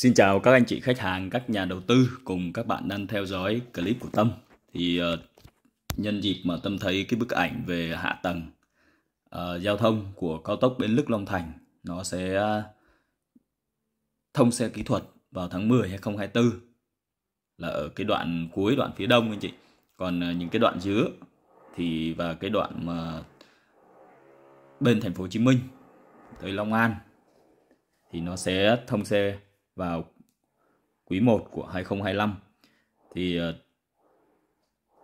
Xin chào các anh chị khách hàng, các nhà đầu tư cùng các bạn đang theo dõi clip của Tâm. Thì uh, nhân dịp mà Tâm thấy cái bức ảnh về hạ tầng uh, giao thông của cao tốc Bến Lức Long Thành nó sẽ uh, thông xe kỹ thuật vào tháng 10 2024 là ở cái đoạn cuối đoạn phía đông anh chị. Còn uh, những cái đoạn dưới thì và cái đoạn mà bên thành phố Hồ Chí Minh tới Long An thì nó sẽ thông xe vào quý 1 của 2025 thì ờ,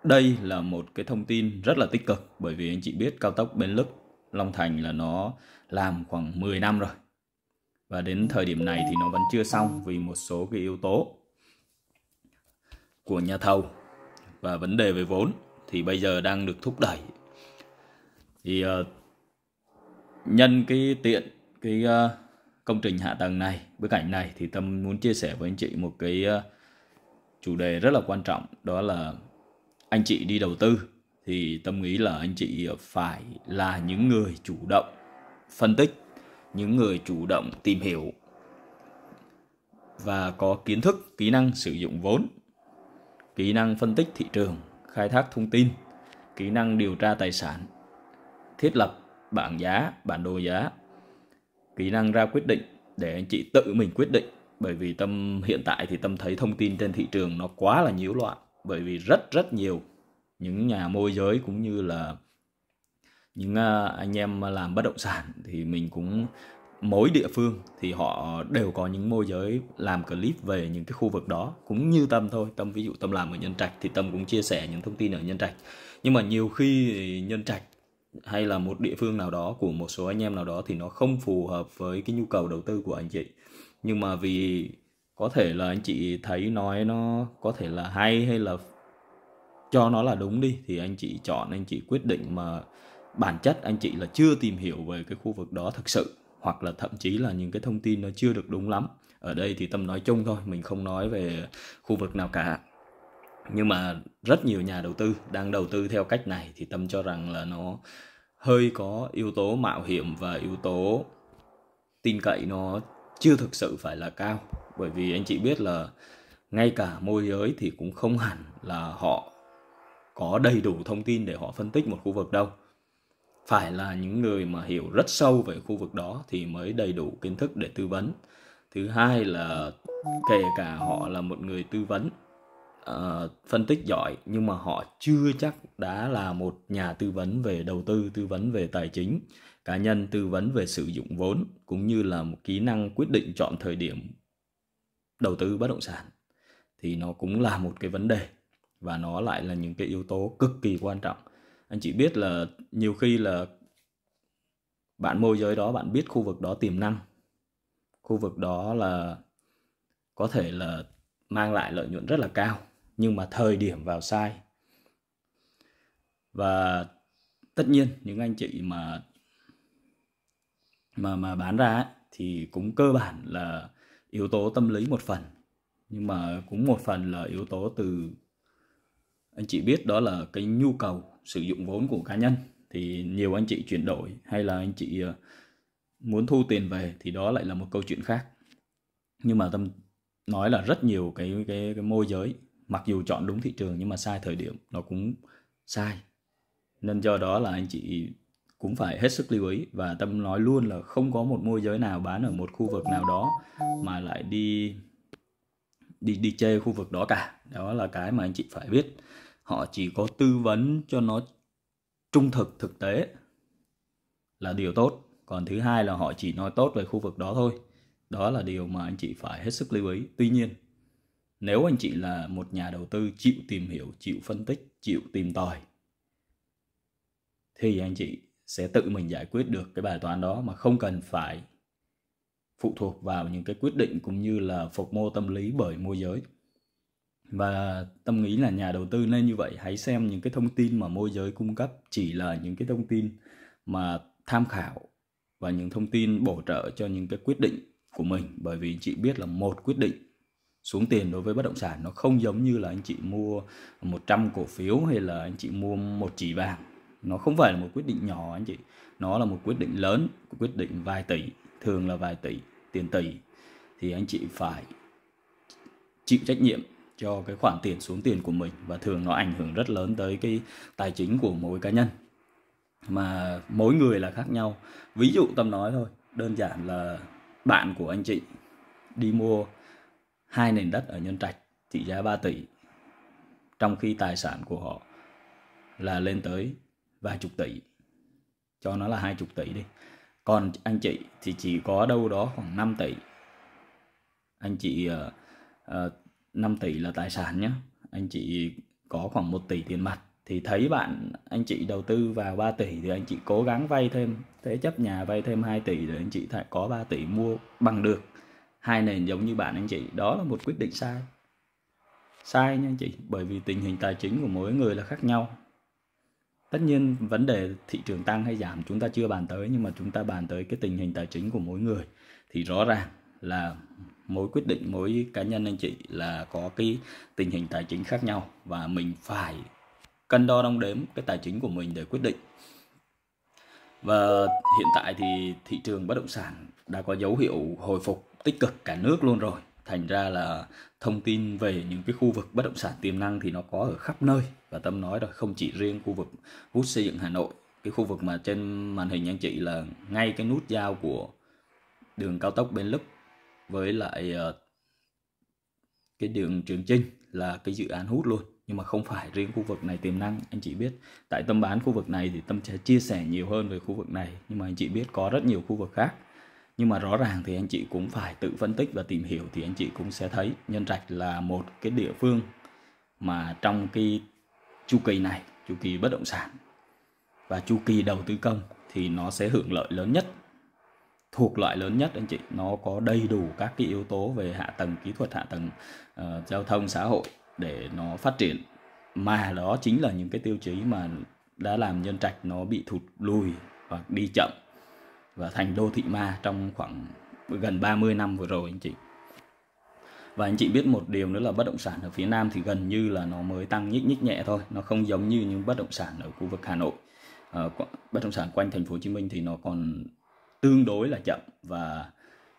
đây là một cái thông tin rất là tích cực bởi vì anh chị biết cao tốc Bến Lức Long Thành là nó làm khoảng 10 năm rồi và đến thời điểm này thì nó vẫn chưa xong vì một số cái yếu tố của nhà thầu và vấn đề về vốn thì bây giờ đang được thúc đẩy thì uh, nhân cái tiện cái uh, công trình hạ tầng này, bức ảnh này thì Tâm muốn chia sẻ với anh chị một cái ờ, chủ đề rất là quan trọng đó là anh chị đi đầu tư thì Tâm nghĩ là anh chị phải là những người chủ động phân tích, những người chủ động tìm hiểu và có kiến thức, kỹ năng sử dụng vốn, kỹ năng phân tích thị trường, khai thác thông tin, kỹ năng điều tra tài sản, thiết lập bảng giá, bản đồ giá kỹ năng ra quyết định để anh chị tự mình quyết định bởi vì tâm hiện tại thì tâm thấy thông tin trên thị trường nó quá là nhiễu loạn bởi vì rất rất nhiều những nhà môi giới cũng như là những à, anh em làm bất động sản thì mình cũng mỗi địa phương thì họ đều có những môi giới làm clip về những cái khu vực đó cũng như tâm thôi tâm ví dụ tâm làm ở nhân trạch thì tâm cũng chia sẻ những thông tin ở nhân trạch nhưng mà nhiều khi nhân trạch hay là một địa phương nào đó của một số anh em nào đó thì nó không phù hợp với cái nhu cầu đầu tư của anh chị nhưng mà vì có thể là anh chị thấy nói nó có thể là hay hay là cho nó là đúng đi thì anh chị chọn anh chị quyết định mà bản chất anh chị là chưa tìm hiểu về cái khu vực đó thực sự hoặc là thậm chí là những cái thông tin nó chưa được đúng lắm ở đây thì tâm nói chung thôi mình không nói về khu vực nào cả nhưng mà rất nhiều nhà đầu tư đang đầu tư theo cách này thì tâm cho rằng là nó hơi có yếu tố mạo hiểm và yếu tố tin cậy nó chưa thực sự phải là cao bởi vì anh chị biết là ngay cả môi giới thì cũng không hẳn là họ có đầy đủ thông tin để họ phân tích một khu vực đâu phải là những người mà hiểu rất sâu về khu vực đó thì mới đầy đủ kiến thức để tư vấn thứ hai là kể cả họ là một người tư vấn uh, phân tích giỏi nhưng mà họ chưa chắc đã là một nhà tư vấn về đầu tư tư vấn về tài chính cá nhân tư vấn về sử dụng vốn cũng như là một kỹ năng quyết định chọn thời điểm đầu tư bất động sản thì nó cũng là một cái vấn đề và nó lại là những cái yếu tố cực kỳ quan trọng anh chỉ biết là nhiều khi là bạn môi giới đó bạn biết khu vực đó tiềm năng khu vực đó là có thể là mang lại lợi nhuận rất là cao nhưng mà thời điểm vào sai và tất nhiên những anh chị mà mà mà bán ra ấy, thì cũng cơ bản là yếu tố tâm lý một phần nhưng mà cũng một phần là yếu tố từ anh chị biết đó là cái nhu cầu sử dụng vốn của cá nhân thì nhiều anh chị chuyển đổi hay là anh chị ờ, muốn thu tiền về thì đó lại là một câu chuyện khác nhưng mà tâm nói là rất nhiều cái cái cái môi giới mặc dù chọn đúng thị trường nhưng mà sai thời điểm nó cũng sai nên do đó là anh chị cũng phải hết sức lưu ý và tâm nói luôn là không có một môi giới nào bán ở một khu vực nào đó mà lại đi đi đi chê khu vực đó cả đó là cái mà anh chị phải biết họ chỉ có tư vấn cho nó trung thực thực tế là điều tốt còn thứ hai là họ chỉ nói tốt về khu vực đó thôi đó là điều mà anh chị phải hết sức lưu ý tuy nhiên nếu anh chị là một nhà đầu tư chịu tìm hiểu chịu phân tích chịu tìm tòi thì anh chị sẽ tự mình giải quyết được cái bài toán đó mà không cần phải phụ thuộc vào những cái quyết định cũng như là phục mô tâm lý bởi môi giới và tâm nghĩ là nhà đầu tư nên như vậy hãy xem những cái thông tin mà môi giới cung cấp chỉ là những cái thông tin mà tham khảo và những thông tin bổ trợ cho những cái quyết định của mình bởi vì chị biết là một quyết định xuống tiền đối với bất động sản nó không giống như là anh chị mua 100 cổ phiếu hay là anh chị mua một chỉ vàng nó không phải là một quyết định nhỏ anh chị nó là một quyết định lớn quyết định vài tỷ thường là vài tỷ tiền tỷ thì anh chị phải chịu trách nhiệm cho cái khoản tiền xuống tiền của mình và thường nó ảnh hưởng rất lớn tới cái tài chính của mỗi cá nhân mà mỗi người là khác nhau ví dụ tâm nói thôi đơn giản là bạn của anh chị đi mua hai nền đất ở Nhân Trạch trị giá 3 tỷ, trong khi tài sản của họ là lên tới vài chục tỷ, cho nó là hai chục tỷ đi. Còn anh chị thì chỉ có đâu đó khoảng 5 tỷ. Anh chị uh, uh, 5 tỷ là tài sản nhé. Anh chị có khoảng 1 tỷ tiền mặt thì thấy bạn anh chị đầu tư vào 3 tỷ thì anh chị cố gắng vay thêm thế chấp nhà vay thêm 2 tỷ để anh chị có 3 tỷ mua bằng được hai nền giống như bạn anh chị đó là một quyết định sai sai nha anh chị bởi vì tình hình tài chính của mỗi người là khác nhau tất nhiên vấn đề thị trường tăng hay giảm chúng ta chưa bàn tới nhưng mà chúng ta bàn tới cái tình hình tài chính của mỗi người thì rõ ràng là mỗi quyết định mỗi cá nhân anh chị là có cái tình hình tài chính khác nhau và mình phải cân đo đong đếm cái tài chính của mình để quyết định và hiện tại thì thị trường bất động sản đã có dấu hiệu hồi phục tích cực cả nước luôn rồi thành ra là thông tin về những cái khu vực bất động sản tiềm năng thì nó có ở khắp nơi và tâm nói rồi không chỉ riêng khu vực hút xây dựng hà nội cái khu vực mà trên màn hình anh chị là ngay cái nút giao của đường cao tốc bến lức với lại ờ, cái đường trường trinh là cái dự án hút luôn nhưng mà không phải riêng khu vực này tiềm năng anh chị biết tại tâm bán khu vực này thì tâm sẽ chia sẻ nhiều hơn về khu vực này nhưng mà anh chị biết có rất nhiều khu vực khác nhưng mà rõ ràng thì anh chị cũng phải tự phân tích và tìm hiểu thì anh chị cũng sẽ thấy nhân trạch là một cái địa phương mà trong cái chu kỳ này chu kỳ bất động sản và chu kỳ đầu tư công thì nó sẽ hưởng lợi lớn nhất thuộc loại lớn nhất anh chị nó có đầy đủ các cái yếu tố về hạ tầng kỹ thuật hạ tầng uh, giao thông xã hội để nó phát triển mà đó chính là những cái tiêu chí mà đã làm nhân trạch nó bị thụt lùi hoặc đi chậm và thành đô thị ma trong khoảng gần 30 năm vừa rồi anh chị và anh chị biết một điều nữa là bất động sản ở phía Nam thì gần như là nó mới tăng nhích nhích nhẹ thôi nó không giống như những bất động sản ở khu vực Hà Nội à, bất động sản quanh thành phố Hồ Chí Minh thì nó còn tương đối là chậm và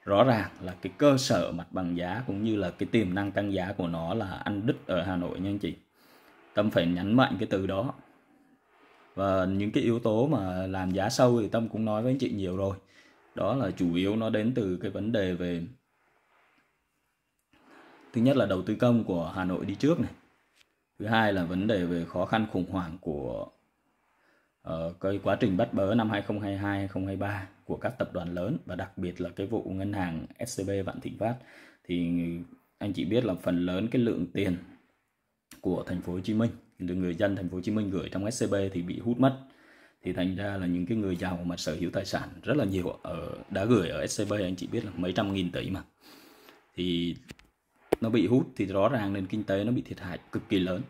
rõ ràng là cái cơ sở mặt bằng giá cũng như là cái tiềm năng tăng giá của nó là ăn đứt ở Hà Nội nha anh chị tâm phải nhấn mạnh cái từ đó và những cái yếu tố mà làm giá sâu thì tâm cũng nói với anh chị nhiều rồi đó là chủ yếu nó đến từ cái vấn đề về thứ nhất là đầu tư công của Hà Nội đi trước này thứ hai là vấn đề về khó khăn khủng hoảng của uh, cái quá trình bắt bớ năm 2022 2023 của các tập đoàn lớn và đặc biệt là cái vụ ngân hàng SCB Vạn Thịnh Phát thì anh chị biết là phần lớn cái lượng tiền của thành phố Hồ Chí Minh người dân thành phố Hồ Chí Minh gửi trong SCB thì bị hút mất thì thành ra là những cái người giàu mà sở hữu tài sản rất là nhiều ở đã gửi ở SCB anh chị biết là mấy trăm nghìn tỷ mà thì nó bị hút thì rõ ràng nền kinh tế nó bị thiệt hại cực kỳ lớn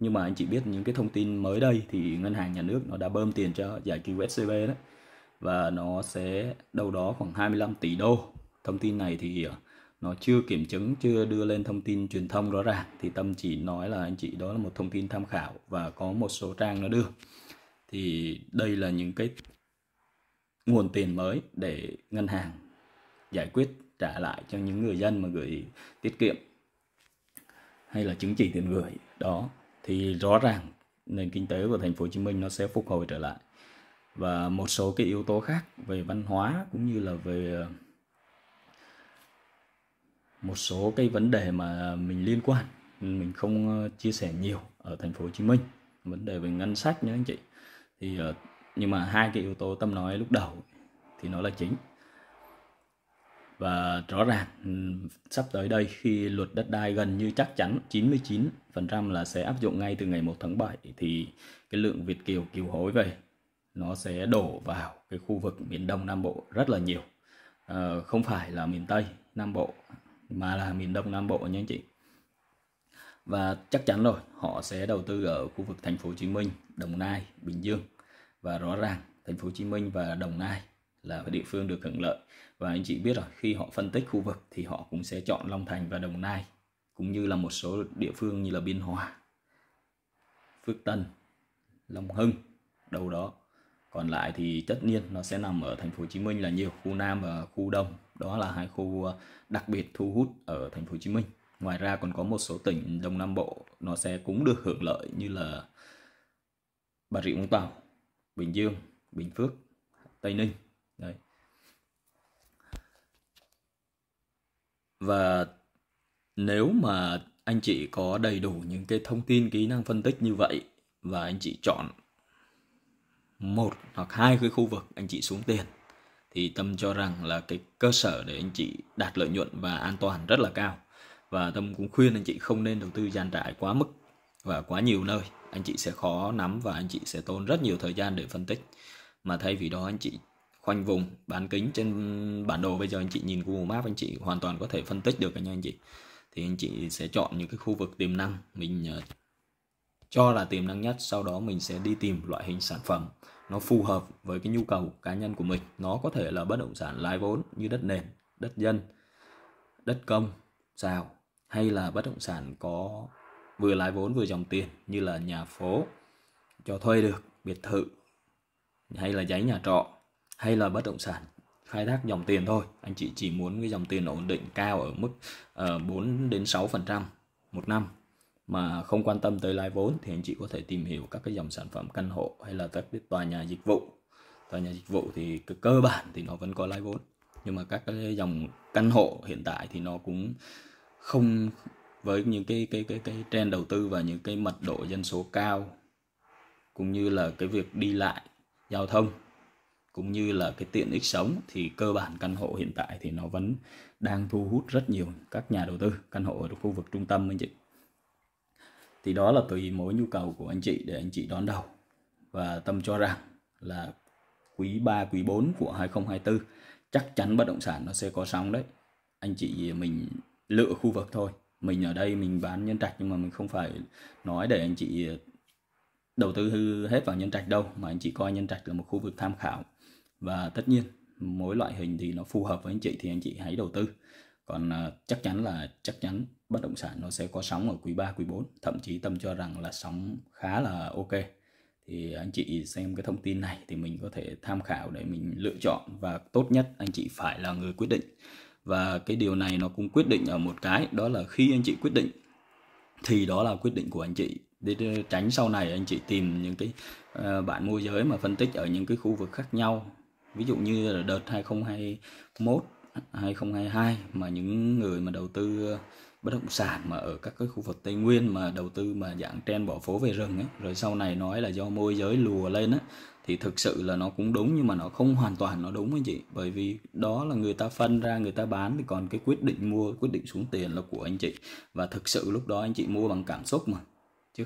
nhưng mà anh chị biết những cái thông tin mới đây thì ngân hàng nhà nước nó đã bơm tiền cho giải cứu SCB đó và nó sẽ đâu đó khoảng 25 tỷ đô thông tin này thì ờ, nó chưa kiểm chứng chưa đưa lên thông tin truyền thông rõ ràng thì tâm chỉ nói là anh chị đó là một thông tin tham khảo và có một số trang nó đưa thì đây là những cái nguồn tiền mới để ngân hàng giải quyết trả lại cho những người dân mà gửi tiết kiệm hay là chứng chỉ tiền gửi đó thì rõ ràng nền kinh tế của thành phố Hồ Chí Minh nó sẽ phục hồi trở lại và một số cái yếu tố khác về văn hóa cũng như là về một số cái vấn đề mà mình liên quan mình không ờ, chia sẻ nhiều ở thành phố Hồ Chí Minh vấn đề về ngân sách nhé anh chị thì ờ, nhưng mà hai cái yếu tố tâm nói lúc đầu thì nó là chính và rõ ràng ừ, sắp tới đây khi luật đất đai gần như chắc chắn 99% là sẽ áp dụng ngay từ ngày 1 tháng 7 thì cái lượng Việt kiều kiều hối về nó sẽ đổ vào cái khu vực miền Đông Nam Bộ rất là nhiều. À, không phải là miền Tây Nam Bộ mà là miền Đông Nam Bộ nha anh chị và chắc chắn rồi họ sẽ đầu tư ở khu vực thành phố Hồ Chí Minh, Đồng Nai, Bình Dương và rõ ràng thành phố Hồ Chí Minh và Đồng Nai là địa phương được hưởng lợi và anh chị biết rồi khi họ phân tích khu vực thì họ cũng sẽ chọn Long Thành và Đồng Nai cũng như là một số địa phương như là Biên Hòa, Phước Tân, Long Hưng đâu đó còn lại thì tất nhiên nó sẽ nằm ở thành phố Hồ Chí Minh là nhiều khu Nam và khu Đông đó là hai khu ờ, đặc biệt thu hút ở thành phố Hồ Chí Minh ngoài ra còn có một số tỉnh Đông Nam Bộ nó sẽ cũng được hưởng lợi như là Bà Rịa Vũng Tàu Bình Dương Bình Phước Tây Ninh đấy và nếu mà anh chị có đầy đủ những cái thông tin kỹ năng phân tích như vậy và anh chị chọn một hoặc hai cái khu vực anh chị xuống tiền thì tâm cho rằng là cái cơ sở để anh chị đạt lợi nhuận và an toàn rất là cao và tâm cũng khuyên anh chị không nên đầu tư gian trải quá mức và quá nhiều nơi anh chị sẽ khó nắm và anh chị sẽ tốn rất nhiều thời gian để phân tích mà thay vì đó anh chị khoanh vùng bán kính trên bản đồ bây giờ anh chị nhìn Google map anh chị hoàn toàn có thể phân tích được nha anh chị thì anh chị sẽ chọn những cái khu vực tiềm năng mình ờ, cho là tiềm năng nhất sau đó mình sẽ đi tìm loại hình sản phẩm nó phù hợp với cái nhu cầu cá nhân của mình nó có thể là bất động sản lái vốn như đất nền đất dân đất công sao hay là bất động sản có vừa lái vốn vừa dòng tiền như là nhà phố cho thuê được biệt thự hay là giấy nhà trọ hay là bất động sản khai thác dòng tiền thôi anh chị chỉ muốn cái dòng tiền ổn định cao ở mức uh, ờ, 4 đến 6 phần trăm một năm mà không quan tâm tới lãi vốn thì anh chị có thể tìm hiểu các cái dòng sản phẩm căn hộ hay là các cái tòa nhà dịch vụ tòa nhà dịch vụ thì cơ bản thì nó vẫn có lãi vốn nhưng mà các cái dòng căn hộ hiện tại thì nó cũng không với những cái cái cái cái trend đầu tư và những cái mật độ dân số cao cũng như là cái việc đi lại giao thông cũng như là cái tiện ích sống thì cơ bản căn hộ hiện tại thì nó vẫn đang thu hút rất nhiều các nhà đầu tư căn hộ ở khu vực trung tâm anh chị thì đó là tùy mỗi nhu cầu của anh chị để anh chị đón đầu và tâm cho rằng là quý 3, quý 4 của 2024 chắc chắn bất động sản nó sẽ có sóng đấy anh chị mình lựa khu vực thôi mình ở đây mình bán nhân trạch nhưng mà mình không phải nói để anh chị đầu tư hư hết vào nhân trạch đâu mà anh chị coi nhân trạch là một khu vực tham khảo và tất nhiên mỗi loại hình thì nó phù hợp với anh chị thì anh chị hãy đầu tư còn à, chắc chắn là chắc chắn bất động sản nó sẽ có sóng ở quý 3, quý 4 thậm chí tâm cho rằng là sóng khá là ok thì anh chị xem cái thông tin này thì mình có thể tham khảo để mình lựa chọn và tốt nhất anh chị phải là người quyết định và cái điều này nó cũng quyết định ở một cái đó là khi anh chị quyết định thì đó là quyết định của anh chị để tránh sau này anh chị tìm những cái à, bạn môi giới mà phân tích ở những cái khu vực khác nhau ví dụ như là đợt 2021 2022 mà những người mà đầu tư ờ, bất động sản mà ở các cái khu vực Tây Nguyên mà đầu tư mà dạng trend bỏ phố về rừng ấy, rồi sau này nói là do môi giới lùa lên á thì thực sự là nó cũng đúng nhưng mà nó không hoàn toàn nó đúng anh chị bởi vì đó là người ta phân ra người ta bán thì còn cái quyết định mua quyết định xuống tiền là của anh chị và thực sự lúc đó anh chị mua bằng cảm xúc mà chứ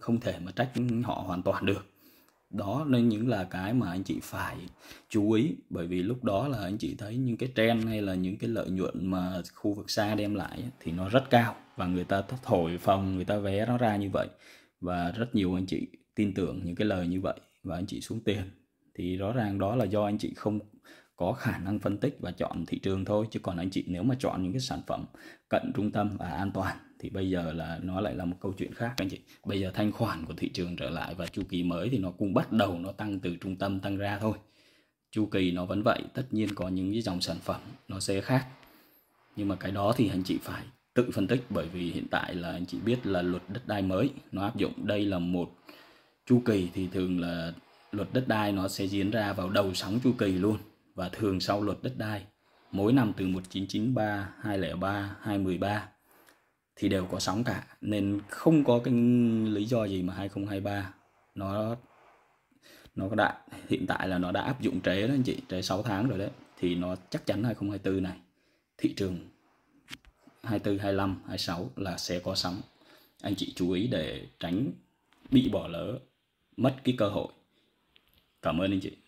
không thể mà trách họ hoàn toàn được đó nên những là cái mà anh chị phải chú ý bởi vì lúc đó là anh chị thấy những cái trend hay là những cái lợi nhuận mà khu vực xa đem lại thì nó rất cao và người ta thổi phòng người ta vé nó ra như vậy và rất nhiều anh chị tin tưởng những cái lời như vậy và anh chị xuống tiền thì rõ ràng đó là do anh chị không có khả năng phân tích và chọn thị trường thôi chứ còn anh chị nếu mà chọn những cái sản phẩm cận trung tâm và an toàn thì bây giờ là nó lại là một câu chuyện khác anh chị bây giờ thanh khoản của thị trường trở lại và chu kỳ mới thì nó cũng bắt đầu nó tăng từ trung tâm tăng ra thôi chu kỳ nó vẫn vậy tất nhiên có những cái dòng sản phẩm nó sẽ khác nhưng mà cái đó thì anh chị phải tự phân tích bởi vì hiện tại là anh chị biết là luật đất đai mới nó áp dụng đây là một chu kỳ thì thường là luật đất đai nó sẽ diễn ra vào đầu sóng chu kỳ luôn và thường sau luật đất đai mỗi năm từ 1993, 203, 213 thì đều có sóng cả nên không có cái lý do gì mà 2023 nó nó đã hiện tại là nó đã áp dụng trễ đó anh chị trễ 6 tháng rồi đấy thì nó chắc chắn 2024 này thị trường 24 25 26 là sẽ có sóng anh chị chú ý để tránh bị bỏ lỡ mất cái cơ hội cảm ơn anh chị